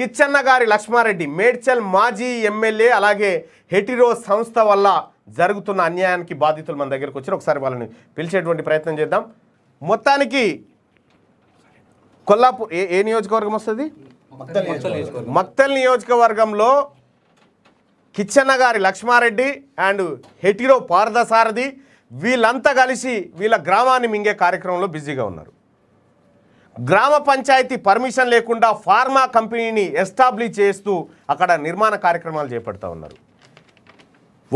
కిచ్చన్న గారి లక్ష్మారెడ్డి మేడ్చల్ మాజీ ఎమ్మెల్యే అలాగే హెటిరో సంస్థ వల్ల జరుగుతున్న అన్యాయానికి బాధితులు మన దగ్గరకు వచ్చి ఒకసారి వాళ్ళని పిలిచేటువంటి ప్రయత్నం చేద్దాం మొత్తానికి కొల్లాపూర్ ఏ ఏ నియోజకవర్గం వస్తుంది మక్తల్ నియోజకవర్గంలో కిచ్చన్న గారి లక్ష్మారెడ్డి అండ్ హెటిరో పారదసారథి వీళ్ళంతా కలిసి వీళ్ళ గ్రామాన్ని మింగే కార్యక్రమంలో బిజీగా ఉన్నారు గ్రామ పంచాయతీ పర్మిషన్ లేకుండా ఫార్మా కంపెనీని ఎస్టాబ్లిష్ చేస్తూ అక్కడ నిర్మాణ కార్యక్రమాలు చేపడతా ఉన్నారు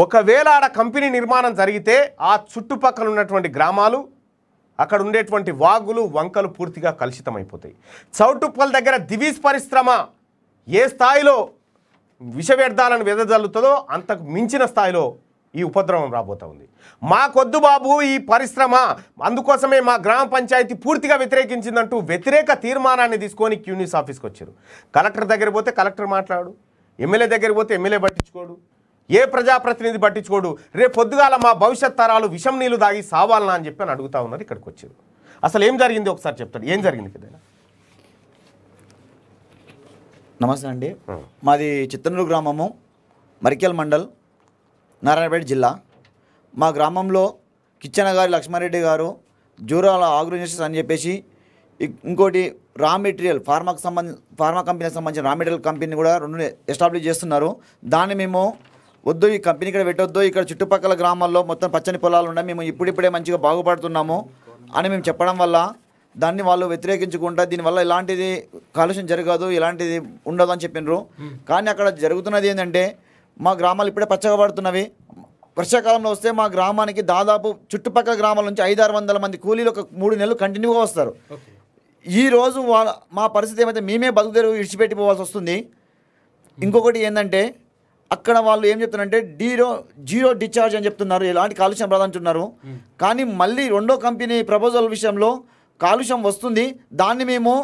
ఒకవేళ ఆడ కంపెనీ నిర్మాణం జరిగితే ఆ చుట్టుపక్కల ఉన్నటువంటి గ్రామాలు అక్కడ ఉండేటువంటి వాగులు వంకలు పూర్తిగా కలుషితమైపోతాయి చౌటుప్పల దగ్గర దివీస్ పరిశ్రమ ఏ స్థాయిలో విష వ్యర్థాలను వెదజల్లుతుందో అంతకు మించిన స్థాయిలో ఈ ఉపద్రవం రాబోతూ ఉంది మాకొద్దు బాబు ఈ పరిశ్రమ అందుకోసమే మా గ్రామ పంచాయతీ పూర్తిగా వ్యతిరేకించిందంటూ వ్యతిరేక తీర్మానాన్ని తీసుకొని క్యూనిస్ ఆఫీస్కి వచ్చారు కలెక్టర్ దగ్గర పోతే కలెక్టర్ మాట్లాడు ఎమ్మెల్యే దగ్గర పోతే ఎమ్మెల్యే పట్టించుకోడు ఏ ప్రజాప్రతినిధి పట్టించుకోడు రేపు పొద్దుగాల మా భవిష్యత్ తరాలు విషం నీళ్ళు దాగి సావాలనా అని చెప్పి అని అడుగుతా ఉన్నారు ఇక్కడికి వచ్చారు అసలు ఏం జరిగింది ఒకసారి చెప్తారు ఏం జరిగింది కదా నమస్తే అండి మాది చిత్తనూరు గ్రామము మరికెల్ మండల్ నారాయణపేట జిల్లా మా గ్రామంలో కిచ్చన గారి లక్ష్మారెడ్డి గారు జూరాల ఆగ్రోజెస్ అని చెప్పేసి ఇంకోటి రా మెటీరియల్ ఫార్మాకు సంబంధించి ఫార్మా కంపెనీకి సంబంధించిన రా మెటీరియల్ కంపెనీ కూడా రెండు ఎస్టాబ్లిష్ చేస్తున్నారు దాన్ని మేము వద్దు ఈ కంపెనీ ఇక్కడ పెట్టొద్దు ఇక్కడ చుట్టుపక్కల గ్రామాల్లో మొత్తం పచ్చని పొలాలు ఉన్నాయి మేము ఇప్పుడిప్పుడే మంచిగా బాగుపడుతున్నాము అని మేము చెప్పడం వల్ల దాన్ని వాళ్ళు వ్యతిరేకించుకుంటా దీనివల్ల ఇలాంటిది కాలుష్యం జరగదు ఇలాంటిది ఉండదు అని చెప్పినారు కానీ అక్కడ జరుగుతున్నది ఏంటంటే మా గ్రామాలు ఇప్పుడే పచ్చగా పడుతున్నవి వర్షాకాలంలో వస్తే మా గ్రామానికి దాదాపు చుట్టుపక్కల గ్రామాల నుంచి ఐదారు వందల మంది కూలీలు ఒక మూడు నెలలు కంటిన్యూగా వస్తారు ఈ రోజు మా పరిస్థితి ఏమైతే మేమే బతుకుదేరు విడిచిపెట్టిపోవాల్సి వస్తుంది ఇంకొకటి ఏంటంటే అక్కడ వాళ్ళు ఏం చెప్తున్నారంటే డీరో జీరో డిశ్చార్జ్ అని చెప్తున్నారు ఎలాంటి కాలుష్యం ప్రధానించున్నారు కానీ మళ్ళీ రెండో కంపెనీ ప్రపోజల్ విషయంలో కాలుష్యం వస్తుంది దాన్ని మేము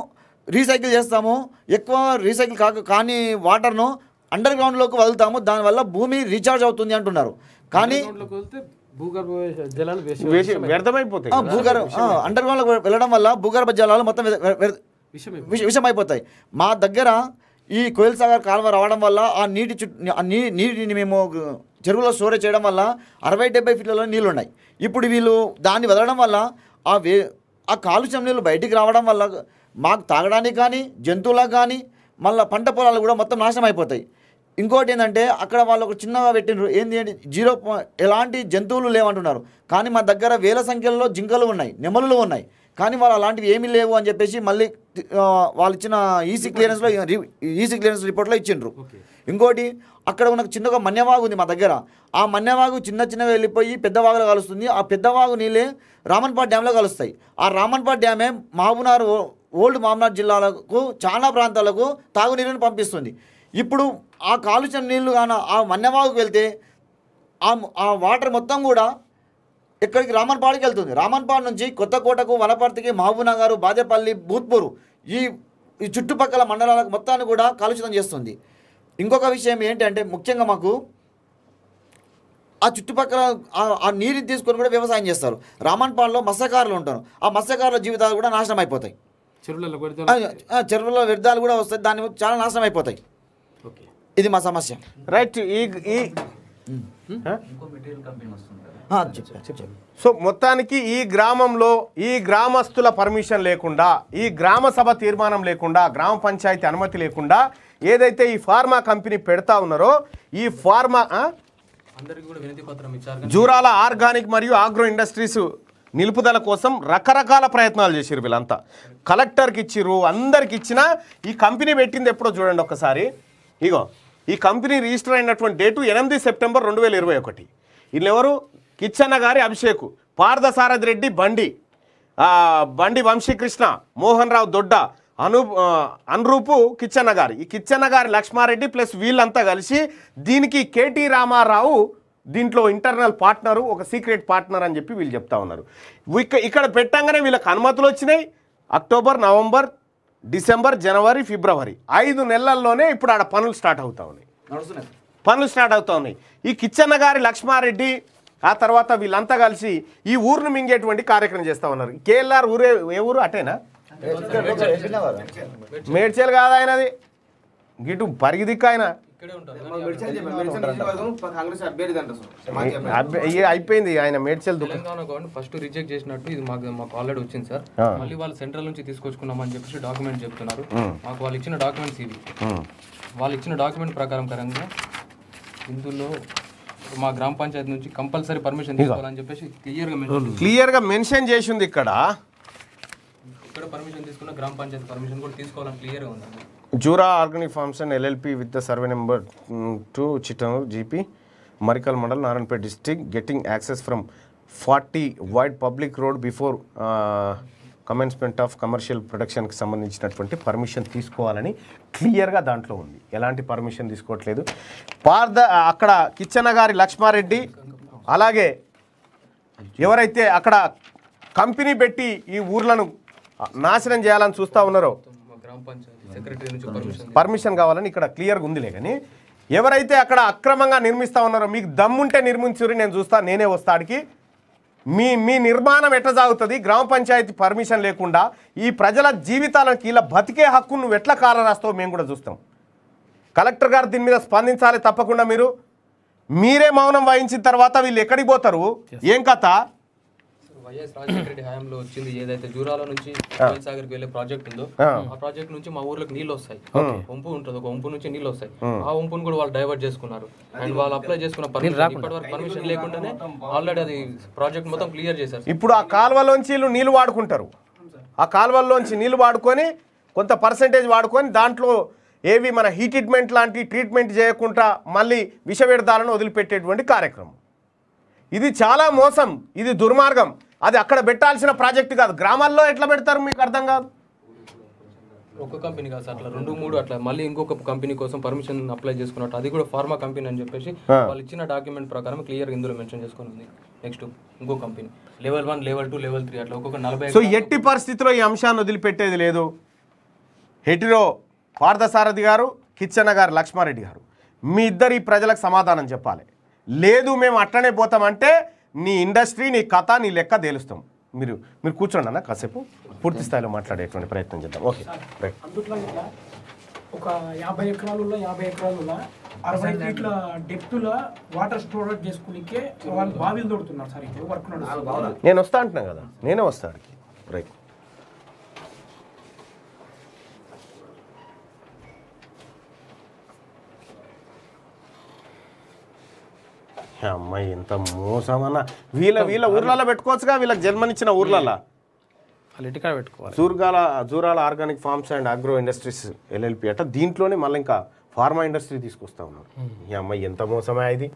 రీసైకిల్ చేస్తాము ఎక్కువ రీసైకిల్ కాక కానీ వాటర్ను అండర్ గ్రౌండ్లోకి వదులుతాము దానివల్ల భూమి రీఛార్జ్ అవుతుంది అంటున్నారు కానీ వ్యర్థమైపోతాయి భూగర్భ అండర్ గ్రౌండ్లోకి వెళ్ళడం వల్ల భూగర్భ జలాలు మొత్తం విషమైపోతాయి మా దగ్గర ఈ కోయిల్ సాగర్ కాలువ రావడం వల్ల ఆ నీటి చుట్టూ నీటిని మేము చెరువులో స్టోరేజ్ చేయడం వల్ల అరవై డెబ్బై ఫీట్లలో నీళ్ళు ఉన్నాయి ఇప్పుడు వీళ్ళు దాన్ని వదలడం వల్ల ఆ వే ఆ కాలుష్యం నీళ్ళు బయటికి రావడం వల్ల మాకు తాగడానికి కానీ జంతువులకు కానీ మళ్ళీ పంట పొలాలు కూడా మొత్తం నాశనం అయిపోతాయి ఇంకోటి ఏంటంటే అక్కడ వాళ్ళు ఒక చిన్నగా పెట్టినారు ఏంది జీరో ఎలాంటి జంతువులు లేవంటున్నారు కానీ మా దగ్గర వేల సంఖ్యలో జింకలు ఉన్నాయి నెమలులు ఉన్నాయి కానీ వాళ్ళు అలాంటివి ఏమీ లేవు అని చెప్పేసి మళ్ళీ వాళ్ళు ఇచ్చిన ఈసీ క్లియరెన్స్లో ఈసీ క్లియరెన్స్ రిపోర్ట్లో ఇచ్చిండ్రు ఇంకోటి అక్కడ ఉన్న చిన్నగా మన్యవాగు ఉంది మా దగ్గర ఆ మన్యవాగు చిన్న చిన్నగా వెళ్ళిపోయి పెద్దవాగులో కలుస్తుంది ఆ పెద్దవాగు నీళ్ళే రామన్పాడ్ డ్యాంలో కలుస్తాయి ఆ రామన్పాడ్ డ్యామే మహబూనార్ ఓల్డ్ మామ్నాథ్ జిల్లాలకు చాలా ప్రాంతాలకు తాగునీరుని పంపిస్తుంది ఇప్పుడు ఆ కాలుష్యం నీళ్లు కాన ఆ మన్యవాగుకు వెళ్తే ఆ వాటర్ మొత్తం కూడా ఇక్కడికి రామన్పాడికి వెళ్తుంది రామన్పాడు నుంచి కొత్తకోటకు వనపర్తికి మహబూబ్నగర్ బాదేపల్లి భూత్పూరు ఈ ఈ చుట్టుపక్కల మండలాలకు మొత్తాన్ని కూడా కలుషితం చేస్తుంది ఇంకొక విషయం ఏంటంటే ముఖ్యంగా మాకు ఆ చుట్టుపక్కల ఆ నీరుని తీసుకొని కూడా వ్యవసాయం చేస్తారు రామన్పాడులో మత్స్యకారులు ఉంటారు ఆ మత్స్యకారుల జీవితాలు కూడా నాశనం అయిపోతాయి చెరువులో వ్యర్థాలు కూడా వస్తాయి దాని చాలా నాశనం అయిపోతాయి ఇది మా సమస్య రైట్ ఈ ఈ సో మొత్తానికి ఈ గ్రామంలో ఈ గ్రామస్తుల పర్మిషన్ లేకుండా ఈ గ్రామ సభ తీర్మానం లేకుండా గ్రామ పంచాయతీ అనుమతి లేకుండా ఏదైతే ఈ ఫార్మా కంపెనీ పెడతా ఉన్నారో ఈ ఫార్మా జూరాల ఆర్గానిక్ మరియు ఆగ్రో ఇండస్ట్రీస్ నిలుపుదల కోసం రకరకాల ప్రయత్నాలు చేశారు వీళ్ళంతా కలెక్టర్కి ఇచ్చిరు అందరికి ఇచ్చినా ఈ కంపెనీ పెట్టింది ఎప్పుడో చూడండి ఒకసారి ఇగో ఈ కంపెనీ రిజిస్టర్ అయినటువంటి డేటు ఎనిమిది సెప్టెంబర్ రెండు వేల ఇరవై ఒకటి వీళ్ళెవరు కిచ్చన్న గారి అభిషేకు పార్థసారథి రెడ్డి బండి బండి వంశీకృష్ణ మోహన్ రావు దొడ్డ అను అనురూపు కిచ్చన్న గారు ఈ కిచ్చన్న గారి లక్ష్మారెడ్డి ప్లస్ వీళ్ళంతా కలిసి దీనికి కేటీ రామారావు దీంట్లో ఇంటర్నల్ పార్ట్నరు ఒక సీక్రెట్ పార్ట్నర్ అని చెప్పి వీళ్ళు చెప్తా ఉన్నారు ఇక్కడ పెట్టంగానే వీళ్ళకి అనుమతులు వచ్చినాయి అక్టోబర్ నవంబర్ డిసెంబర్ జనవరి ఫిబ్రవరి ఐదు నెలల్లోనే ఇప్పుడు ఆడ పనులు స్టార్ట్ అవుతా ఉన్నాయి పనులు స్టార్ట్ అవుతా ఉన్నాయి ఈ కిచ్చన్న గారి లక్ష్మారెడ్డి ఆ తర్వాత వీళ్ళంతా కలిసి ఈ ఊరును మింగేటువంటి కార్యక్రమం చేస్తూ ఉన్నారు కేఎల్ఆర్ ఊరే ఏ ఊరు అటేనా మేడ్చేలు కాదు ఆయనది గిటు పరిగిదిక్క ఆయన అయిపోయింది ఆయన Medchal Telangana government first reject చేసినట్టు ఇది మాకు మాకు ఆల్రెడీ వచ్చింది సార్ మళ్ళీ వాళ్ళు సెంట్రల్ నుంచి తీసుకొచ్చుకున్నామని చెప్పేసి డాక్యుమెంట్ చెప్తున్నారు మాకు వాళ్ళు ఇచ్చిన డాక్యుమెంట్స్ ఇవి వాళ్ళు ఇచ్చిన డాక్యుమెంట్ ప్రకారం కరంగా ఇందులో మా గ్రామ పంచాయతీ నుంచి కంపల్సరీ పర్మిషన్ తీసుకోవాలని చెప్పేసి క్లియర్ క్లియర్గా మెన్షన్ చేసింది ఇక్కడ ఇక్కడ పర్మిషన్ తీసుకున్న గ్రామ పంచాయతీ పర్మిషన్ కూడా తీసుకోవాలని క్లియర్గా ఉందండి Jura organic farms and LLP with the survey number two చిట్టూ GP Marikal mandal Narayanpet district getting access from forty wide public road before commencement of commercial ప్రొడక్షన్కి సంబంధించినటువంటి పర్మిషన్ తీసుకోవాలని క్లియర్గా దాంట్లో ఉంది ఎలాంటి పర్మిషన్ తీసుకోవట్లేదు పార్ద అక్కడ కిచ్చన్న గారి లక్ష్మారెడ్డి అలాగే ఎవరైతే అక్కడ కంపెనీ పెట్టి ఈ ఊర్లను నాశనం చేయాలని చూస్తూ ఉన్నారో గ్రామ పంచాయతీ పర్మిషన్ కావాలని ఇక్కడ క్లియర్గా ఉందిలే కానీ ఎవరైతే అక్కడ అక్రమంగా నిర్మిస్తూ ఉన్నారో మీకు దమ్ముంటే నిర్మించురి నేను చూస్తా నేనే వస్తాడికి మీ మీ నిర్మాణం ఎట్లా సాగుతుంది గ్రామ పంచాయతీ పర్మిషన్ లేకుండా ఈ ప్రజల జీవితాలకి ఇలా బతికే హక్కు నువ్వు ఎట్లా కాలరాస్తావు మేము కూడా చూస్తాం కలెక్టర్ గారు దీని మీద స్పందించాలి తప్పకుండా మీరు మీరే మౌనం వహించిన తర్వాత వీళ్ళు ఎక్కడికి పోతారు ఏం కథ వైఎస్ రాజశేఖర రెడ్డి హయాంలో వచ్చింది ఏదైతే జూరాల నుంచి సాగర్కి వెళ్ళే ప్రాజెక్ట్ ఉందో ఆ ప్రాజెక్ట్ నుంచి మా ఊర్లోకి నీళ్ళు వస్తాయి వంపు ఉంటుంది ఒక వంపు నుంచి నీళ్ళు వస్తాయి ఆ వంపును కూడా వాళ్ళు డైవర్ట్ చేసుకున్నారు అండ్ వాళ్ళు అప్లై చేసుకున్న పర్మిషన్ ఇప్పటి వరకు పర్మిషన్ లేకుండానే ఆల్రెడీ అది ప్రాజెక్ట్ మొత్తం క్లియర్ చేశారు ఇప్పుడు ఆ కాలువలోంచి నీళ్లు వాడుకుంటారు ఆ కాలువల్లోంచి నీళ్లు వాడుకొని కొంత పర్సంటేజ్ వాడుకొని దాంట్లో ఏవి మన హీట్ ట్రీట్మెంట్ లాంటి ట్రీట్మెంట్ చేయకుండా మళ్ళీ విష వదిలిపెట్టేటువంటి కార్యక్రమం ఇది చాలా మోసం ఇది దుర్మార్గం అది అక్కడ పెట్టాల్సిన ప్రాజెక్ట్ కాదు గ్రామాల్లో ఎట్లా పెడతారు మీకు అర్థం కాదు ఒక కంపెనీ కాదు అట్లా రెండు మూడు అట్లా మళ్ళీ ఇంకొక కంపెనీ కోసం పర్మిషన్ అప్లై చేసుకున్నట్టు అది కూడా ఫార్మా కంపెనీ అని చెప్పేసి వాళ్ళు ఇచ్చిన డాక్యుమెంట్ ప్రకారం క్లియర్ ఇందులో మెన్షన్ చేసుకుని ఉంది నెక్స్ట్ ఇంకో company level one level two level three అట్లా ఒక్కొక్క నలభై సో ఎట్టి పరిస్థితిలో ఈ అంశాన్ని వదిలిపెట్టేది లేదు హెటిరో పార్థసారథి గారు కిచ్చన్న గారు లక్ష్మారెడ్డి గారు మీ ఇద్దరు ఈ ప్రజలకు సమాధానం చెప్పాలి లేదు మేము అట్లనే పోతామంటే నీ ఇండస్ట్రీ నీ కథ నీ లెక్క తేలుస్తాం మీరు మీరు కూర్చోండి అన్న కాసేపు పూర్తి స్థాయిలో మాట్లాడేటువంటి ప్రయత్నం చేద్దాం ఓకే ఒక యాభై ఎకరాలలో యాభై ఎకరాలలో అరవై ఫీట్ల డెప్త్ల వాటర్ స్టోరేజ్ చేసుకునికే వాళ్ళు బావిలు తోడుతున్నారు సార్ ఇప్పుడు వర్క్ నేను వస్తా అంటున్నాను కదా నేనే వస్తా రైట్ అమ్మాయి ఎంత మోసమన్నా వీళ్ళ వీళ్ళ ఊర్లలో పెట్టుకోవచ్చుగా వీళ్ళకి జన్మనిచ్చిన ఊర్లలో పెట్టుకోవాలి జూర్గాల Jurala organic farms and agro industries LLP అట దీంట్లోనే మళ్ళీ ఇంకా ఫార్మా ఇండస్ట్రీ తీసుకొస్తా ఉన్నారు ఈ అమ్మాయి ఎంత మోసమే ఇది